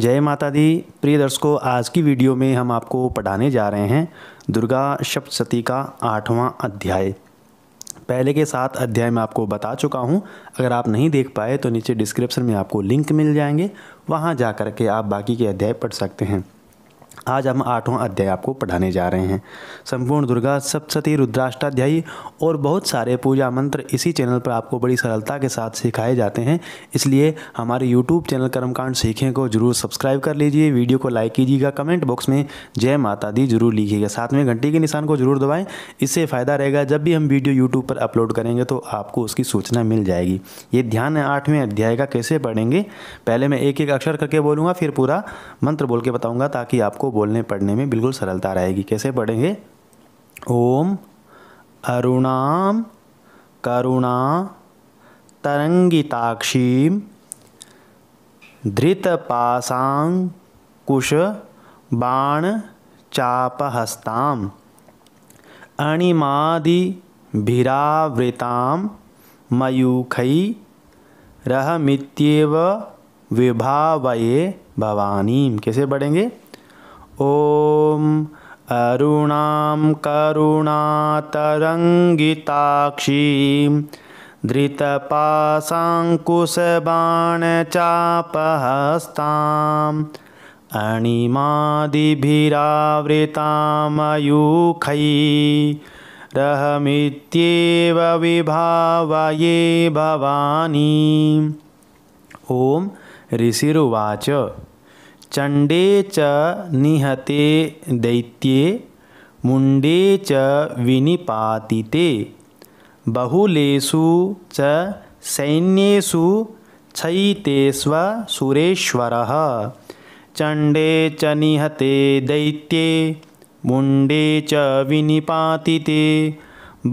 जय माता दी प्रिय दर्शकों आज की वीडियो में हम आपको पढ़ाने जा रहे हैं दुर्गा सप्तशती का आठवां अध्याय पहले के सात अध्याय मैं आपको बता चुका हूँ अगर आप नहीं देख पाए तो नीचे डिस्क्रिप्शन में आपको लिंक मिल जाएंगे वहाँ जा कर के आप बाकी के अध्याय पढ़ सकते हैं आज हम आठवां अध्याय आपको पढ़ाने जा रहे हैं संपूर्ण दुर्गा सप्तशती रुद्राष्टाध्यायी और बहुत सारे पूजा मंत्र इसी चैनल पर आपको बड़ी सरलता के साथ सिखाए जाते हैं इसलिए हमारे यूट्यूब चैनल कर्मकांड सीखें को जरूर सब्सक्राइब कर लीजिए वीडियो को लाइक कीजिएगा कमेंट बॉक्स में जय माता दी जरूर लिखिएगा साथ में घंटी के निशान को जरूर दबाएँ इससे फ़ायदा रहेगा जब भी हम वीडियो यूट्यूब पर अपलोड करेंगे तो आपको उसकी सूचना मिल जाएगी ये ध्यान है आठवें अध्याय का कैसे पढ़ेंगे पहले मैं एक एक अक्षर करके बोलूँगा फिर पूरा मंत्र बोल के बताऊँगा ताकि आप आपको बोलने पढ़ने में बिल्कुल सरलता रहेगी कैसे पढ़ेंगे ओम अरुणाम करुणा तरंगिताक्षीम पासांग कुश बाण चापहस्ताम अणिमादिभिरावृतां रह रहमित्येव विभावये भवानीम कैसे बढ़ेंगे ॐ अरुणां करुणातरङ्गिताक्षीं धृतपाशाङ्कुशबाणचापहस्ताम् अणिमादिभिरावृतामयूखै रहमित्येव विभावये भवानी ॐ ऋषिरुवाच चण्डे च निहते दैत्ये मुण्डे च विनिपातिते बहुलेषु च सैन्येषु क्षैतेस्व सुरेश्वरः चण्डे च निहते दैत्ये मुण्डे च विनिपातिते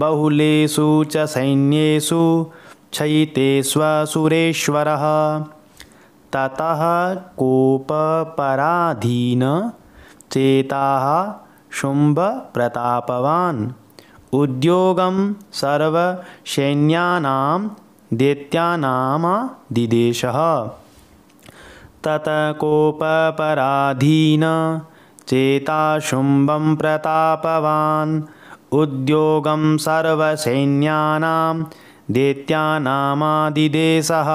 बहुलेषु च सैन्येषु क्षैतेष्व सुरेश्वरः ततः कोपपराधीन चेताः शुम्भप्रतापवान् उद्योगं सर्वसैन्यानां दैत्यानामादिदेशः तत कोपपराधीन चेता शुम्भं प्रतापवान् उद्योगं सर्वसैन्यानां दैत्यानामादिदेशः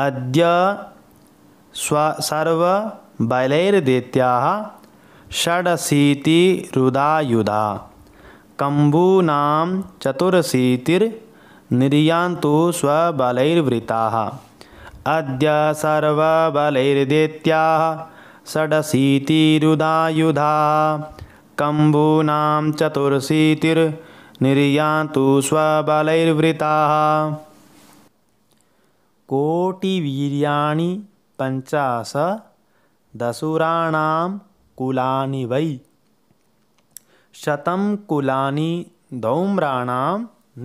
अद्य स्व सर्वबलैर्देत्याः षडशीतिरुदायुधा कम्बूनां चतुरशीतिर्निर्यान्तु स्वबलैर्वृताः अद्य सर्वबलैर्देत्याः षडशीतिरुदायुधा कम्बूनां चतुरशीतिर्निर्यान्तु स्वबलैर्वृताः कोटिवीर्याणि पञ्चाश दसुराणां कुलानि वै शतं कुलानि दौम्राणां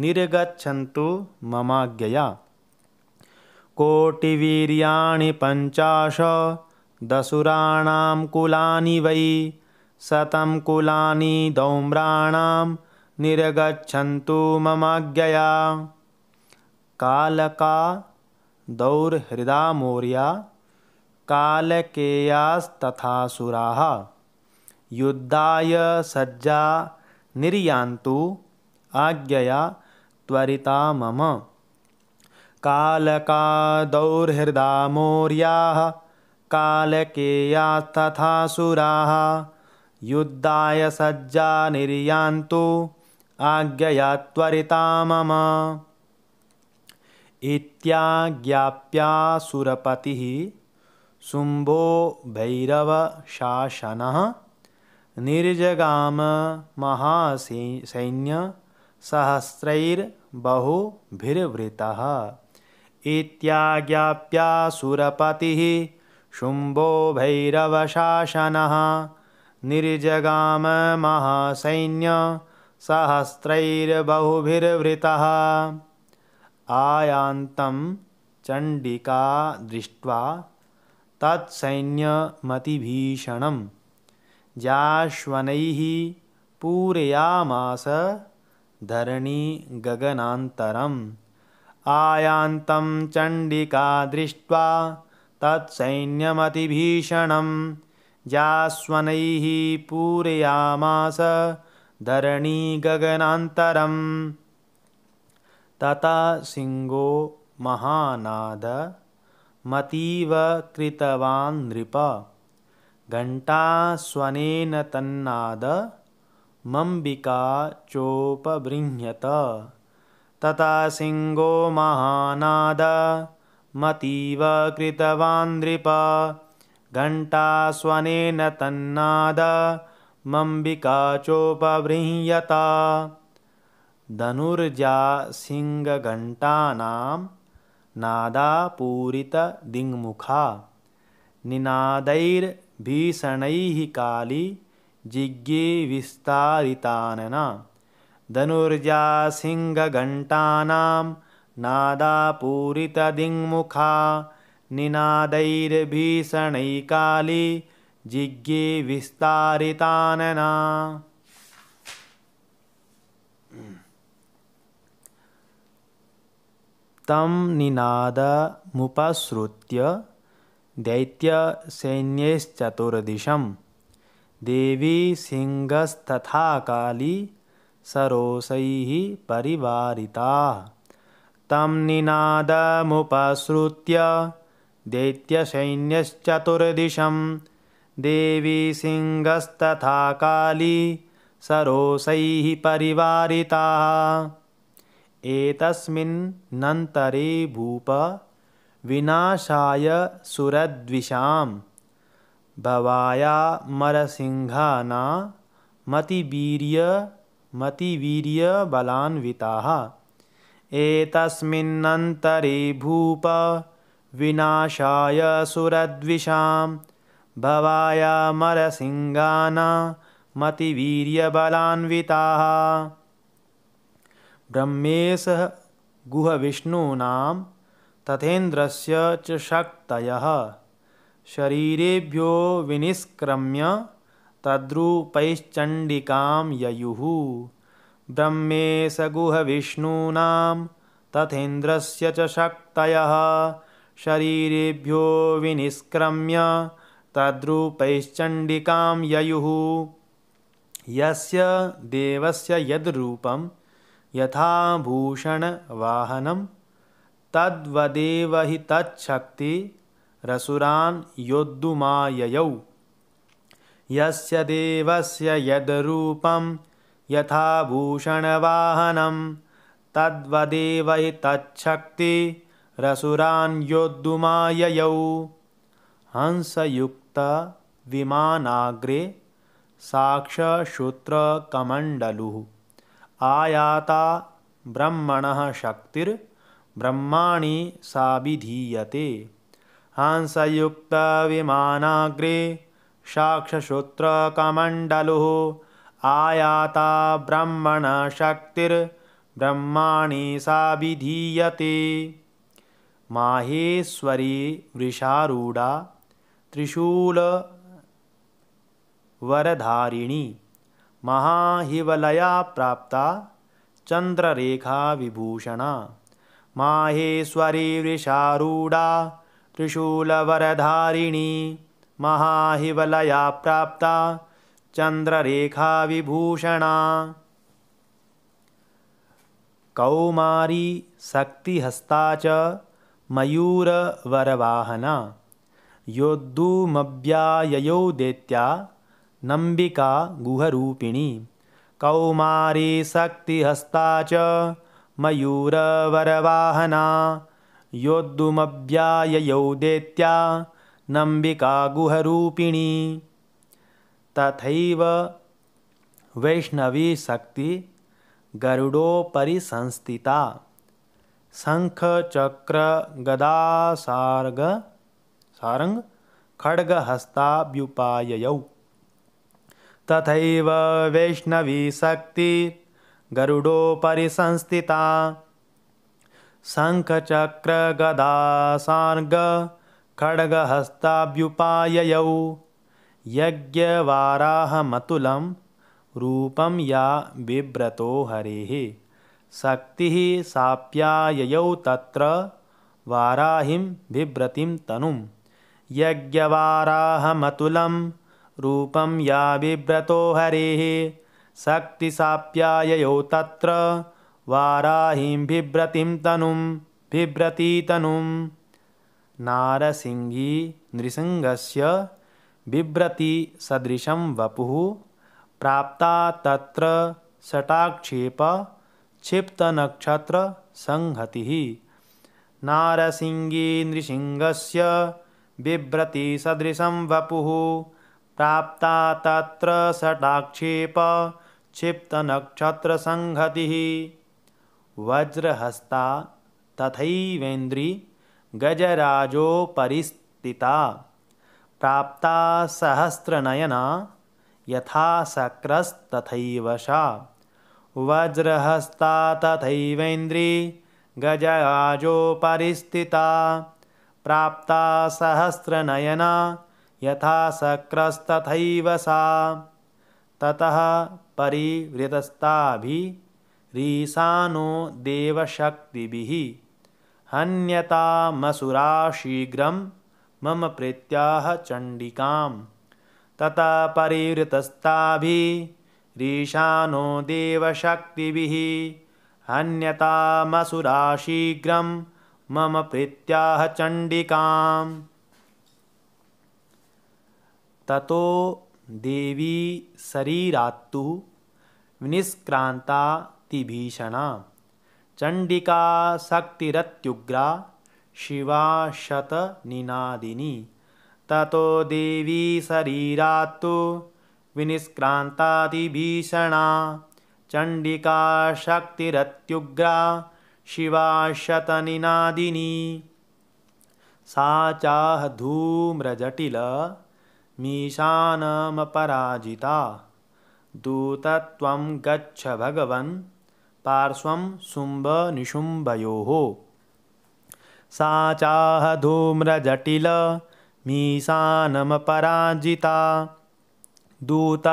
निर्गच्छन्तु ममाज्ञया कोटिवीर्याणि पञ्चाश दसुराणां कुलानि वै शतं कुलानि दौम्राणां निर्गच्छन्तु ममाज्ञया कालका दौर्हृदा सुराः युद्धाय सज्जा निर्यान्तु आज्ञया त्वरिता मम कालकादौर्हृदा मौर्याः कालकेयास्तथासुराः युद्धाय सज्जा निर्यान्तु आज्ञया त्वरिता मम इत्याज्ञाप्यासुरपतिः शुम्भो शासन निर्जगाम महासैन्यसहस्रैर्बहुभिर्वृतः इत्याज्ञाप्यासुरपतिः शुम्भो भैरवशासनः निर्जगाम महासैन्य महासैन्यसहस्रैर्बहुभिर्वृतः आयान्तं चण्डिका दृष्ट्वा तत्सैन्यमतिभीषणं जाश्वनैः पूरयामास गगनान्तरम् आयान्तं चण्डिका दृष्ट्वा तत्सैन्यमतिभीषणं जास्वनैः पूरयामास धरणीगनान्तरम् तता सिंहो महानादमतीव कृतवान् नृप घण्टास्वनेन तन्नादमम्बिका चोपबृह्यत तता सिंहो मतीव कृतवान् नृप घण्टास्वनेन तन्नादमम्बिका चोपबृह्यत धनुर्जासिङ्गघण्टानां नादापूरितदिङ्मुखा निनादैर्भीषणैः काली जिज्ञे विस्तारितानना धनुर्जासिंहघण्टानां नादापूरितदिङ्मुखा निनादैर्भीषणैः काली जिज्ञे विस्तारितानना तं निनादमुपसृत्य दैत्यसैन्यैश्चतुर्दिशं देवी सिंहस्तथा काली सरोसैः परिवारिता तं निनादमुपसृत्य दैत्यसैन्यश्चतुर्दिशं देवी सिंहस्तथा काली सरोसैः परिवारिताः एतस्मिन्नन्तरे भूप विनाशाय सुरद्विषां भवायामरसिंहाना मतिवीर्य मतिवीर्यबलान्विताः एतस्मिन्नन्तरे विनाशाय सुरद्विषां भवायामरसिंहाना मतिवीर्यबलान्विताः ब्रह्मेशगुहविष्णूनां तथेन्द्रस्य च शक्तयः शरीरेभ्यो विनिष्क्रम्य तद्रूपैश्चण्डिकां ययुः ब्रह्मेशगुहविष्णूनां तथेन्द्रस्य च शक्तयः शरीरेभ्यो विनिष्क्रम्य तद्रूपैश्चण्डिकां ययुः यस्य देवस्य यद्रूपं यथाभूषणवाहनं तद्वदेव हि तच्छक्ति रसुरान् योद्धुमाययौ यस्य देवस्य यद्रूपं यथाभूषणवाहनं तद्वदेव हि रसुरान् योद्धुमाययौ हंसयुक्तविमानाग्रे साक्षशुत्रकमण्डलुः आयाता ब्रह्मणः शक्तिर्ब्रह्माणि साभिधीयते हंसयुक्तविमानाग्रे साक्षशूत्रकमण्डलोः आयाता ब्रह्मण शक्तिर्ब्रह्मणि साभिधीयते माहेश्वरी वृषारूढा वरधारिणी महाहिवलया प्राप्ता विभूषणा माहेश्वरी वृषारूढा त्रिशूलवरधारिणी महाहिवलया प्राप्ता विभूषणा कौमारी शक्तिहस्ता च मयूरवरवाहना योद्धुमव्याययौ दैत्या नम्बिका कौमारी शक्तिहस्ता च मयूरवरवाहना योद्धुमव्याययौ नम्बिका गुहरूपिणी तथैव वैष्णवी गरुडोपरि संस्थिता शङ्खचक्रगदासार्गसार् खड्गहस्ताभ्युपाययौ तथैव वैष्णवीशक्तिर् गरुडोपरि संस्थिता खड्गहस्ताभ्युपाययौ यज्ञवाराहमतुलं रूपं या बिभ्रतो हरिः शक्तिः साप्याययौ तत्र वाराहिं बिभ्रतिं तनुं यज्ञवाराहमतुलं रूपं या बिभ्रतो हरिः शक्तिसाप्याययो तत्र वाराहीं बिव्रतीं तनुं बिभ्रतीतनुं नारसिंही नृसिंहस्य सदृशं वपुः प्राप्ता तत्र नृसिंहस्य नारसिंहीनृसिंहस्य सदृशं वपुः प्राप्ता तत्र षटाक्षेपक्षिप्तनक्षत्रसङ्घतिः वज्रहस्ता तथैवेन्द्रि गजराजोपरिस्थिता प्राप्ता सहस्रनयना यथा सा वज्रहस्ता तथैवेन्द्रि गजराजोपरिस्थिता प्राप्ता सहस्रनयना यथा सक्रस्तथैव सा ततः परिवृतस्ताभिरीशानो देवशक्तिभिः हन्यतामसुरा शीघ्रं मम प्रीत्या चण्डिकां तत परिवृतस्ताभिरीशानो देवशक्तिभिः हन्यतामसुरा शीघ्रं मम प्रीत्या चण्डिकाम् ततो देवी देवीशरीरात्तु विनिष्क्रान्तातिभीषणा शक्तिरत्युग्रा शिवाशतनिनादिनी ततो देवी देवीशरीरात्तु विनिष्क्रान्तादिभीषणा चण्डिका शिवा शतनिनादिनी सा चाह् धूम्रजटिल मीशानमपराजिता दूतत्वं गच्छ भगवन् पार्श्वं शुम्भनिशुम्भयोः सा मीशानमपराजिता दूत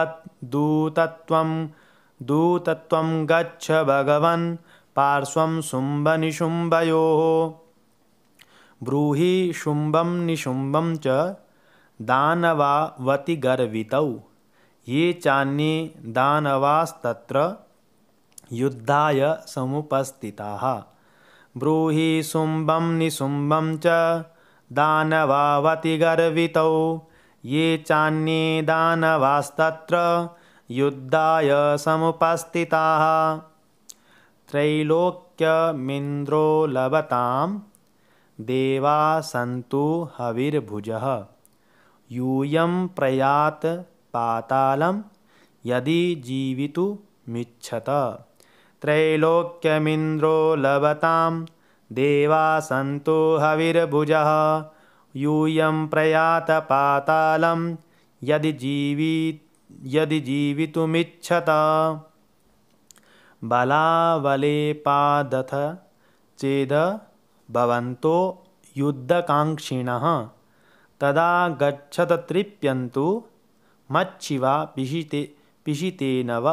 दूतत्वं दूतत्वं गच्छ भगवन् पार्श्वं शुम्भनिशुम्भयोः ब्रूहि शुम्भं निशुम्भं च दानवावति गर्वितौ ये चान्ये दानवास्तत्र युद्धाय समुपस्थिताः ब्रूहि शुम्भं निशुम्भं च दानवावति ये चान्ये दानवास्तत्र युद्धाय समुपस्थिताः त्रैलोक्यमिन्द्रो लभतां देवा सन्तु हविर्भुजः यूयं प्रयात पातालं यदि जीवितुमिच्छत त्रैलोक्यमिन्द्रो लभतां देवासन्तो हविर्भुजः यूयं प्रयात पातालं यदि जीवि यदि जीवितुमिच्छत बलावले पादथ चेद भवन्तो युद्धकाङ्क्षिणः तदा गच्छत तृप्यन्तु मच्छिवा पिषिते पिशितेन वा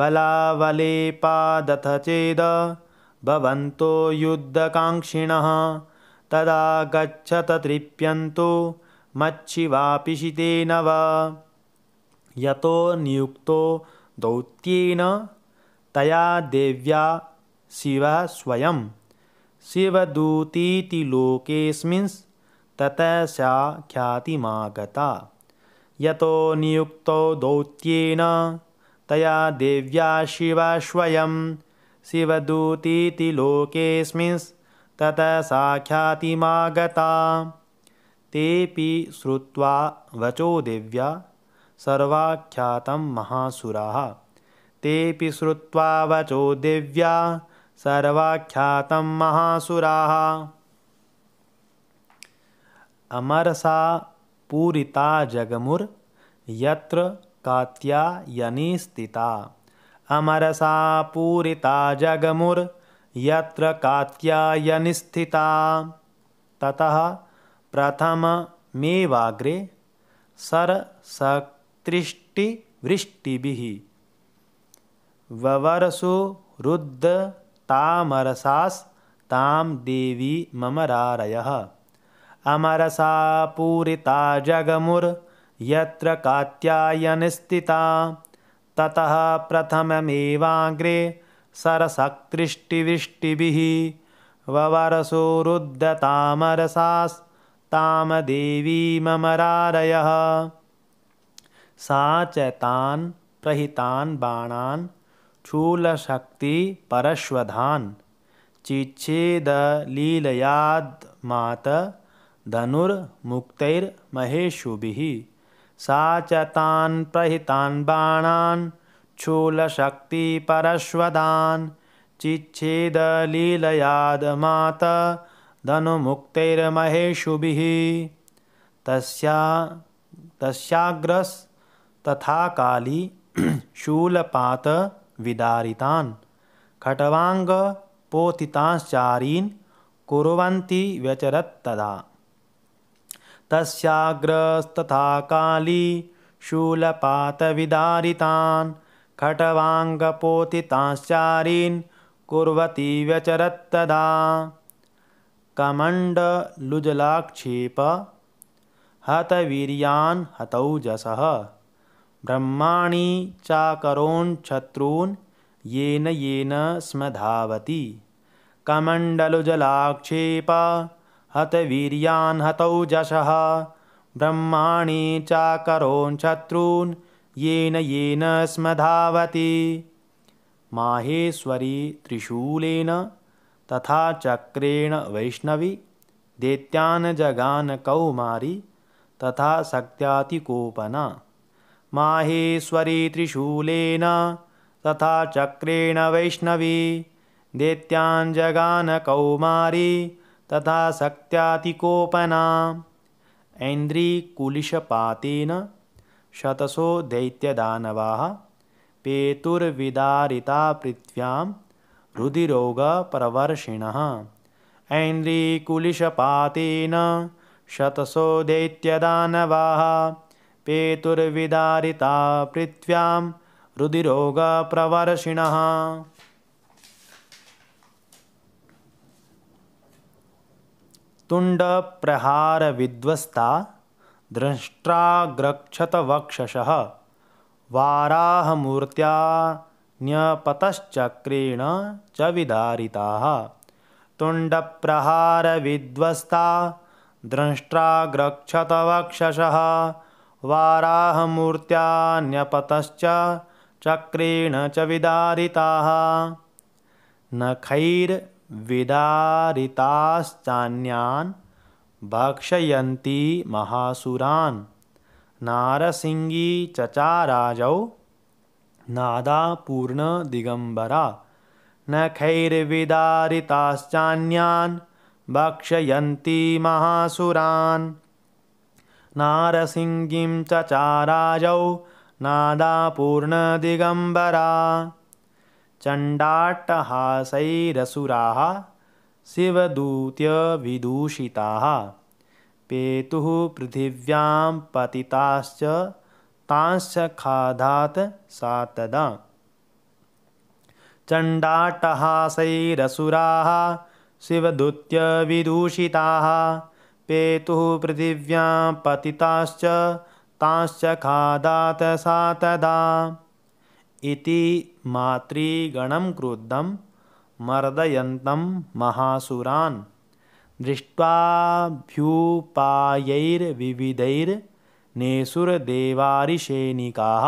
बलावलेपादथ चेद भवन्तो युद्धकाङ्क्षिणः तदा गच्छत तृप्यन्तु मच्छिवा पिषितेन वा यतो नियुक्तो दौत्येन तया देव्या शिवः स्वयं शिवदूतीति लोकेऽस्मिन् तत सा ख्यातिमागता यतो नियुक्तौ दौत्येन तया देव्या शिवा स्वयं शिवदूतीति लोकेऽस्मिंस्तत सा ख्यातिमागता तेऽपि श्रुत्वा देव्या सर्वाख्यातं महासुराः तेऽपि श्रुत्वा वचो देव्या सर्वाख्यातं महासुराः अमरसा पूरिता यत्र कात्यायनी स्थिता अमरसा पूरिता यत्र कात्यायनी स्थिता ततः प्रथममेवाग्रे रुद्धतामरसास् तां देवी मम रारयः अमरसा पूरिता जगमुर्यत्र कात्यायनस्थिता ततः प्रथममेवाग्रे सरसक्तृष्टिवृष्टिभिः ववरसोरुद्धतामरसास्तामदेवीममरारयः सा च तान् प्रहितान् बाणान् चूलशक्तिपरश्वधान् चिच्छेदलीलयाद्मात धनुर्मुक्तैर्महेशुभिः सा च तान् प्रहितान् बाणान् शूलशक्तिपरश्वदान् चिच्छेदलीलयादमात धनुमुक्तैर्महेशुभिः तस्या तस्याग्रस् तथा काली शूलपात विदारितान् खटवाङ्गपोथितांश्चारीन् कुर्वन्ति व्यचरत्तदा तस्याग्रस्तथा काली शूलपातविदारितान् खट्वाङ्गपोतिताश्चारीन् कुर्वती व्यचरत्तदा कमण्डलुजलाक्षेप हतवीर्यान् हतौ जसः ब्रह्माणि चाकरोन् येन येन स्म धावति कमण्डलुजलाक्षेप हतवीर्यान् हतौ जश ब्रह्माणि चाकरोन् शत्रून् येन येन स्म धावति माहेश्वरी त्रिशूलेन तथा चक्रेण वैष्णवी दैत्यान् जगान कौमारी तथा शक्त्यातिकोपना माहेश्वरी त्रिशूलेन तथा चक्रेण वैष्णवी दैत्यान् जगान कौमारी तथा शक्त्यातिकोपना ऐन्द्रीकुलिशपातेन शतसो दैत्यदानवाः पेतुर्विदारितापृथिव्यां हृदिरोगप्रवर्षिणः ऐन्द्रीकुलिशपातेन शतसो दैत्यदानवाः पेतुर्विदारितापृिव्यां हृदिरोगप्रवर्षिणः तुण्डप्रहारविध्वस्ता दृष्ट्राग्रक्षतवक्षसः वाराहमूर्त्या न्यपतश्चक्रेण च विदारिताः तुण्डप्रहारविध्वस्ता दृष्ट्राग्रक्षतवक्षसः वाराहमूर्त्या न्यपतश्च चक्रेण च विदारिताः नखैर् विदारिताश्चान्यान् महासुरान् नारसिंही चचाराजौ नादापूर्णदिगम्बरा नखैर्विदारिताश्चान्यान् भक्षयन्ति महासुरान् नारसिंहीं च चचाराजौ नादापूर्णदिगम्बरा चण्डाट्टहासैरसुराः शिवदूत्यविदूषिताः पेतुः पृथिव्यां पतिताश्च तांश्च खादात् तदा चण्डाट्टहासैरसुराः शिवदूत्यविदूषिताः पेतुः पृथिव्यां पतिताश्च तांश्च खादात् तदा इति मातृगणं क्रुद्धं मर्दयन्तं महासुरान् दृष्ट्वाभ्यूपायैर्विविधैर्नेसुरदेवारिसैनिकाः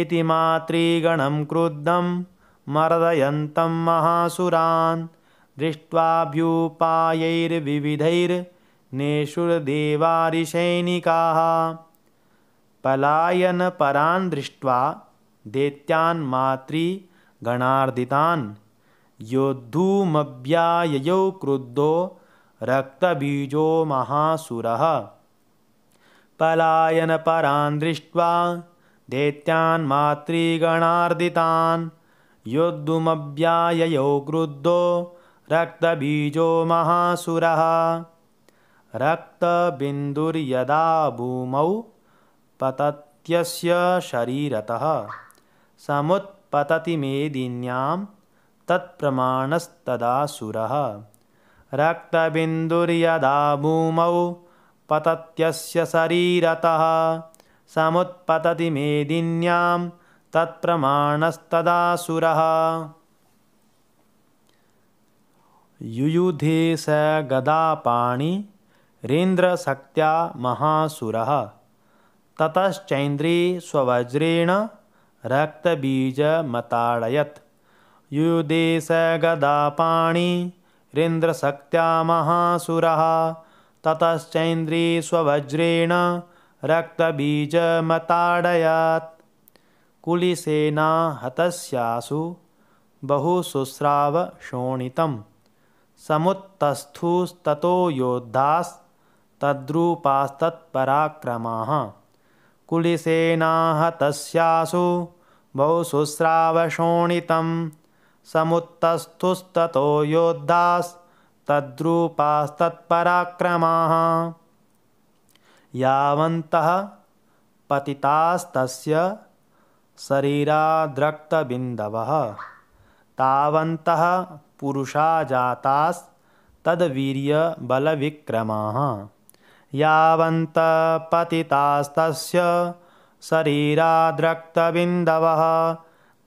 इति मातृगणं क्रुद्धं मर्दयन्तं महासुरान् दृष्ट्वाभ्यूपायैर्विविधैर्नेशुरदेवारिसैनिकाः पलायनपरान् दृष्ट्वा मातृगणार्दितान् योद्धुमव्याययौ क्रुद्धो रक्तबीजो महासुरः पलायनपरान् दृष्ट्वा मातृगणार्दितान् योद्धुमव्याययौ क्रुद्धो रक्तबीजो महासुरः रक्तबिन्दुर्यदा भूमौ पतत्यस्य शरीरतः समुत्पतति समुत्पततिमेदिन्यां तत्प्रमाणस्तदासुरः रक्तबिन्दुर्यदा भूमौ पतत्यस्य शरीरतः समुत्पतति समुत्पततिमेदिन्यां तत्प्रमाणस्तदासुरः गदापाणि रीन्द्रशक्त्या महासुरः स्ववज्रेण रक्तबीजमताडयत् युदेशगदापाणिरिन्द्रशक्त्या महासुरः रक्तबीजमताडयत् कुलिसेना हतस्यासु बहुशुस्रावशोणितं समुत्तस्थुस्ततो योद्धास्तद्रूपास्तत्पराक्रमः कुलिसेनाः तस्यासु शुश्रावशोणितं समुत्तस्थुस्ततो योद्धास्तद्रूपास्तत्पराक्रमाः यावन्तः पतितास्तस्य शरीराद्रक्तबिन्दवः तावन्तः पुरुषा जातास्तद्वीर्यबलविक्रमाः यावन्त पतितास्तस्य शरीराद्रक्तबिन्दवः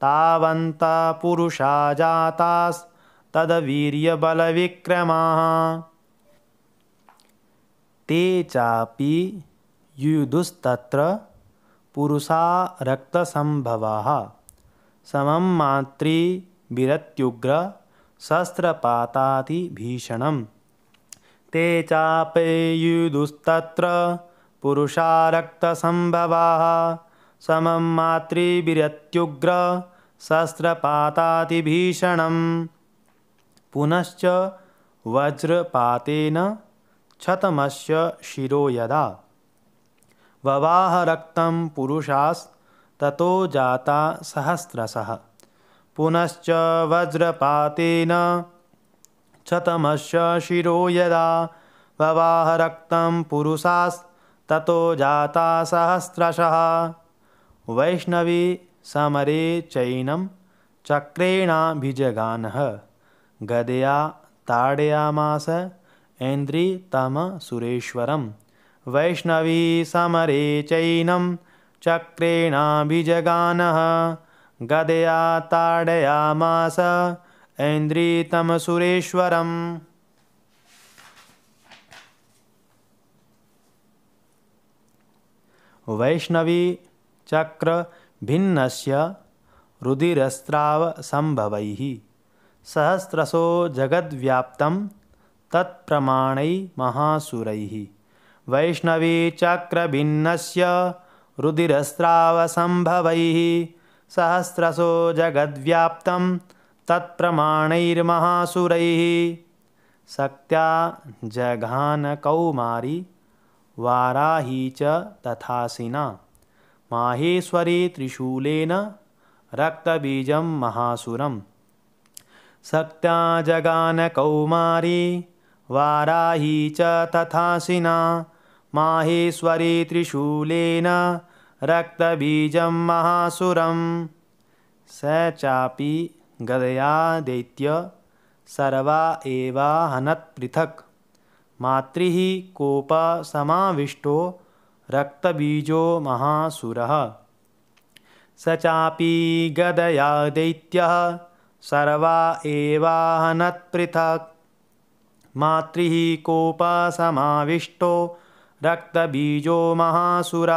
तावन्तपुरुषा जातास्तद्वीर्यबलविक्रमाः ते चापि पुरुषा रक्तसम्भवाः समं मातृविरत्युग्रशस्त्रपातादिभीषणम् ते चापेयुदुस्तत्र पुरुषारक्तसम्भवाः समं शस्त्रपातातिभीषणं पुनश्च वज्रपातेन क्षतमस्य शिरो यदा ववाह रक्तं पुरुषास्ततो जाता सहस्रसः पुनश्च वज्रपातेन छतमश्च शिरो यदा ववाह रक्तं पुरुषास्ततो जाता सहस्रशः वैष्णवी समरे चैनं चक्रेणाभिजगानः गदया ताडयामास इन्द्रितमसुरेश्वरं वैष्णवी समरे चैनं चक्रेणाभिजगानः गदया ताडयामास ऐन्द्रितमसुरेश्वरम् वैष्णवीचक्रभिन्नस्य रुधिरस्रावसम्भवैः सहस्रशो जगद्व्याप्तं तत्प्रमाणै महासुरैः वैष्णवीचक्रभिन्नस्य रुधिरस्रावसम्भवैः सहस्रशो जगद्व्याप्तं तत्प्रमाणैर्महासुरैः शक्त्या जघानकौमारी वाराही च तथासिना माहेश्वरी त्रिशूलेन रक्तबीजं महासुरं शक्त्या जघानकौमारी वाराही च तथासिना माहेश्वरी त्रिशूलेन रक्तबीजं महासुरं स चापि गदया दैत्य सर्वा एवाहनत् पृथक् मातृ कोप समाविष्टो रक्तबीजो महासुर सचापी गदया दैत्य सर्वा एवाहनत् पृथक् मातृ कोप समाविष्टो रक्तबीजो महासुर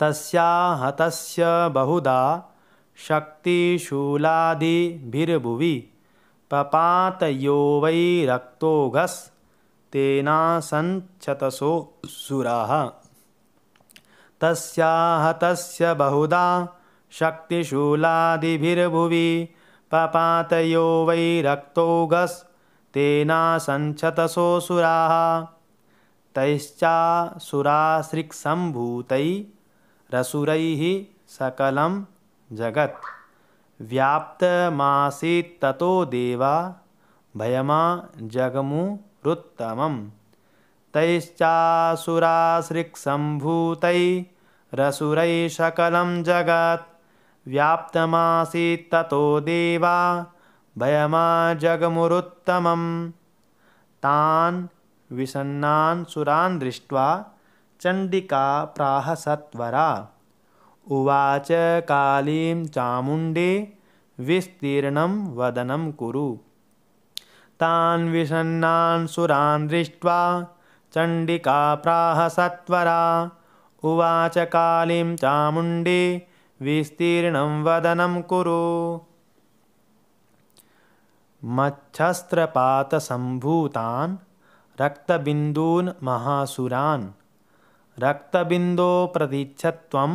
तस्या हतस्य बहुधा शक्तिशूलादिभिर्भुवि पपातयो वै रक्तोऽघस् तेना सुराः तस्याः तस्य बहुधा शक्तिशूलादिभिर्भुवि पपातयो वै रक्तोऽघस्तेना सञ्चतसोऽसुराः तैश्चासुरासृक्सम्भूतैरसुरैः सकलं जगत् ततो देवा भयमा जगमुरुत्तमं तैश्चासुरासृक्सम्भूतैरसुरैशकलं जगत् व्याप्तमासीत्ततो देवा भयमा जगमुरुत्तमं तान् विषन्नान् सुरान् दृष्ट्वा चण्डिका प्राहसत्वरा उवाच उवाचकालीं चामुण्डे विस्तीर्णं वदनं कुरु तान् विषन्नान् सुरान् दृष्ट्वा उवाच उवाचकालीं चामुण्डे विस्तीर्णं वदनं कुरु मच्छस्रपातसम्भूतान् रक्तबिन्दून् महासुरान् रक्तबिन्दो त्वं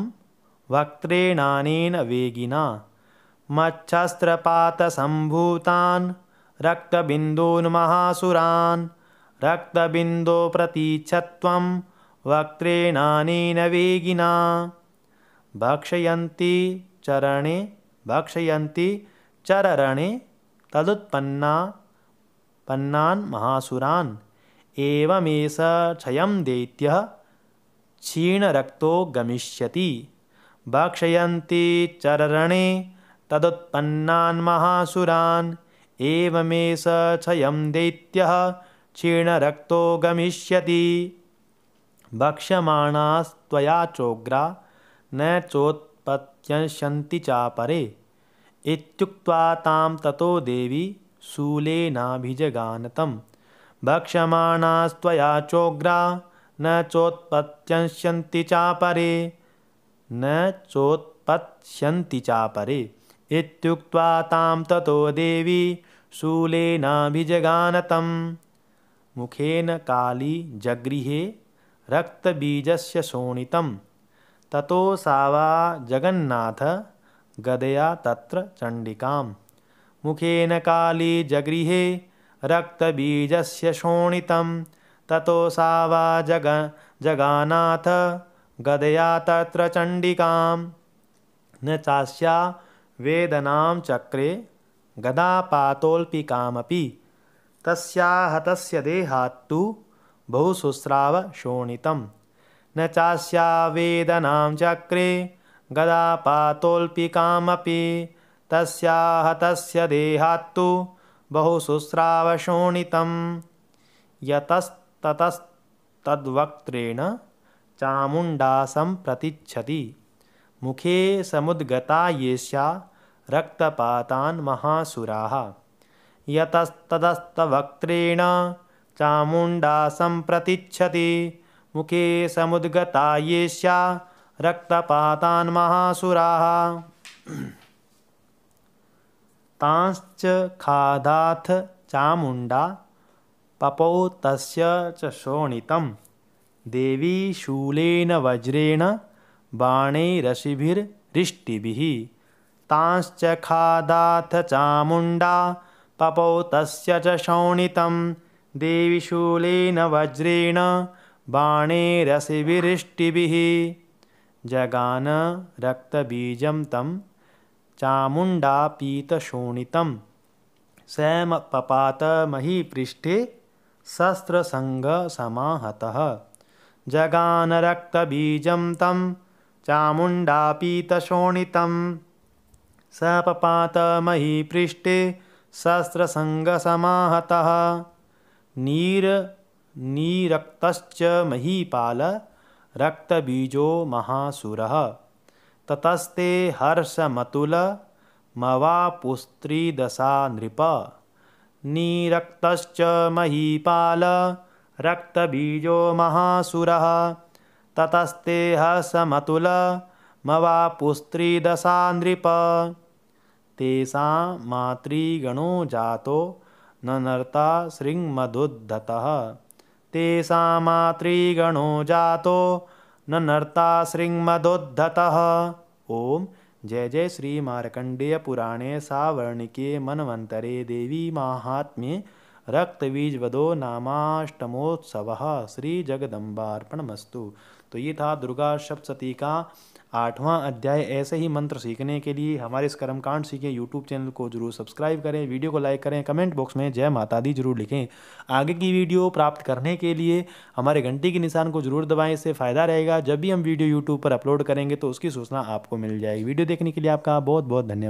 वक्त्रेणानेन वेगिना वेगिना मच्छस्रपातसम्भूतान् महासुरान् रक्तबिन्दो प्रतीच्छत्वं वक्त्रेणानेन वेगिना भक्षयन्ति चरणे भक्षयन्ति चररणे तदुत्पन्ना पन्नान् महासुरान् एवमेष क्षयं दैत्यः क्षीणरक्तो गमिष्यति भक्षयन्ति चररणे तदुत्पन्नान् महासुरान् एवमेष क्षयं दैत्यः क्षीणरक्तो गमिष्यति भक्ष्यमाणास्त्वया चोग्रा न चोत्पत्यंशन्ति चापरे इत्युक्त्वा तां ततो देवी शूलेनाभिजगानतं भक्ष्यमाणास्त्वया चोग्रा न चोत्पत्यंशन्ति चापरे न चोत्पत्स्यन्ति चापरे इत्युक्त्वा ततो देवी शूलेनाभिजगानतं मुखेन काली जगृहे रक्तबीजस्य शोणितं ततो सा जगन्नाथ गदया तत्र चण्डिकां मुखेन काली जगृहे से शोणित ततो सा जग जगानाथ गदया तत्र चण्डिकां न चास्या वेदनां चक्रे गदापातोल्पिकामपि पातोल्पिकामपि तस्या हतस्य देहात्तु बहुसुस्रावशोणितं न चास्या वेदनां चक्रे गदापातोल्पिकामपि तस्याहतस्य तस्या हतस्य देहात्तु बहुसुस्रावशोणितं यतस्ततस्तद्वक्त्रेण चामुण्डा सम्प्रतिच्छति मुखे समुद्गता येष्या रक्तपातान् महासुराः यतस्तदस्तवक्त्रेण चामुण्डा सम्प्रतिच्छति मुखे समुद्गता येष्या रक्तपातान् महासुराः तांश्च खादाथ चामुण्डा पपौ तस्य च शोणितम् देवी शूलेन वज्रेण बाणीरसिभिरिष्टिभिः तांश्च खादाथ चामुण्डा पपौतस्य च शोणितं देवीशूलेन वज्रेण जगान रक्तबीजं तं चामुण्डापीतशोणितं समपपातमहीपृष्ठे शस्त्रसङ्गसमाहतः जगानरक्तबीजं तं चामुण्डापीतशोणितं स पपातमहीपृष्ठे शस्त्रसङ्गसमाहतः नीर नीरक्तश्च महीपाल रक्तबीजो महासुरः ततस्ते हर्षमतुलमवापुस्त्रीदशा नृप नीरक्तश्च महीपाल रक्तबीजो महासुरः ततस्ते हसमतुलमवापुस्त्रिदशा नृप तेषां मातृगणो जातो न नर्ता शृङ्मधुद्धतः तेषां मातृगणो जातो न नर्ता शृङ्मधुद्धतः ॐ जय जय श्रीमार्कण्डेयपुराणे सावर्णिके मन्वन्तरे माहात्म्ये रक्तबीजवदो नामाष्टमोत्सव श्री जगदम्बार्पणमस्तु तो ये था दुर्गा सप्तती का आठवां अध्याय ऐसे ही मंत्र सीखने के लिए हमारे इस कर्मकांड सीखें यूट्यूब चैनल को जरूर सब्सक्राइब करें वीडियो को लाइक करें कमेंट बॉक्स में जय माता दी जरूर लिखें आगे की वीडियो प्राप्त करने के लिए हमारे घंटी के निशान को जरूर दबाएं इससे फ़ायदा रहेगा जब भी हम वीडियो यूट्यूब पर अपलोड करेंगे तो उसकी सूचना आपको मिल जाएगी वीडियो देखने के लिए आपका बहुत बहुत धन्यवाद